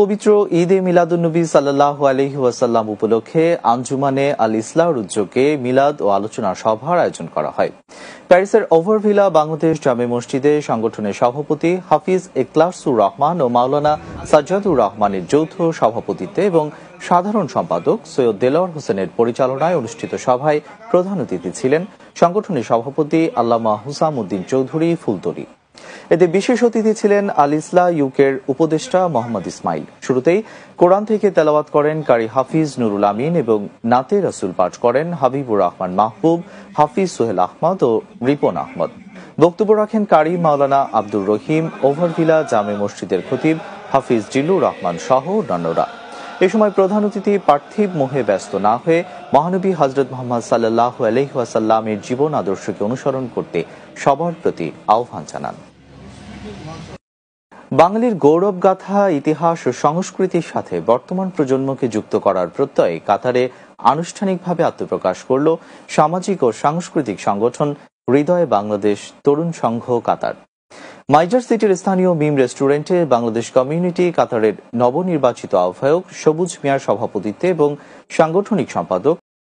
পবিত্র ঈদে মিলাদুন্নবী সাল্লাহ আলহি ওয়াসাল্লাম উপলক্ষে আঞ্জুমানে আল ইসলার উদ্যোগে মিলাদ ও আলোচনা সভার আয়োজন করা হয় প্যারিসের ওভারভিলা বাংলাদেশ জামে মসজিদে সংগঠনের সভাপতি হাফিজ একলাসুর রহমান ও মাওলানা সাজ্জাদুর রহমানের যৌথ সভাপতিত্বে এবং সাধারণ সম্পাদক সৈয়দ দেলর হোসেনের পরিচালনায় অনুষ্ঠিত সভায় প্রধান অতিথি ছিলেন সংগঠনের সভাপতি আল্লামা হুসাম উদ্দিন চৌধুরী ফুলতরী এতে বিশেষ অতিথি ছিলেন আল ইসলা ইউকের উপদেষ্টা মোহাম্মদ ইসমাইল শুরুতেই কোরআন থেকে তেলাওয়াত করেন কারি হাফিজ নুরুল আমিন এবং নাতে রাসুল পাঠ করেন হাবিবুর রহমান মাহবুব হাফিজ সোহেল আহমদ ও রিপন আহমদ বক্তব্য রাখেন কারি মাওলানা আব্দুর রহিম ওভারভিলা জামে মসজিদের খতিব হাফিজ জিল্লুর রহমান সহ অন্যান্যরা এ সময় প্রধান অতিথি পার্থিব মোহে ব্যস্ত না হয়ে মহানবী হজরত মোহাম্মদ সাল্লাহ আলহিহাসাল্লামের জীবন আদর্শকে অনুসরণ করতে সবার প্রতি আহ্বান জানান বাঙালির গাথা ইতিহাস ও সংস্কৃতির সাথে বর্তমান প্রজন্মকে যুক্ত করার প্রত্যয়ে কাতারে আনুষ্ঠানিকভাবে আত্মপ্রকাশ করল সামাজিক ও সাংস্কৃতিক সংগঠন হৃদয় বাংলাদেশ তরুণ সংঘ কাতার মাইজার সিটির স্থানীয় মিম রেস্টুরেন্টে বাংলাদেশ কমিউনিটি কাতারের নবনির্বাচিত আহ্বায়ক সবুজ মিয়ার সভাপতিত্বে এবং সাংগঠনিক সম্পাদক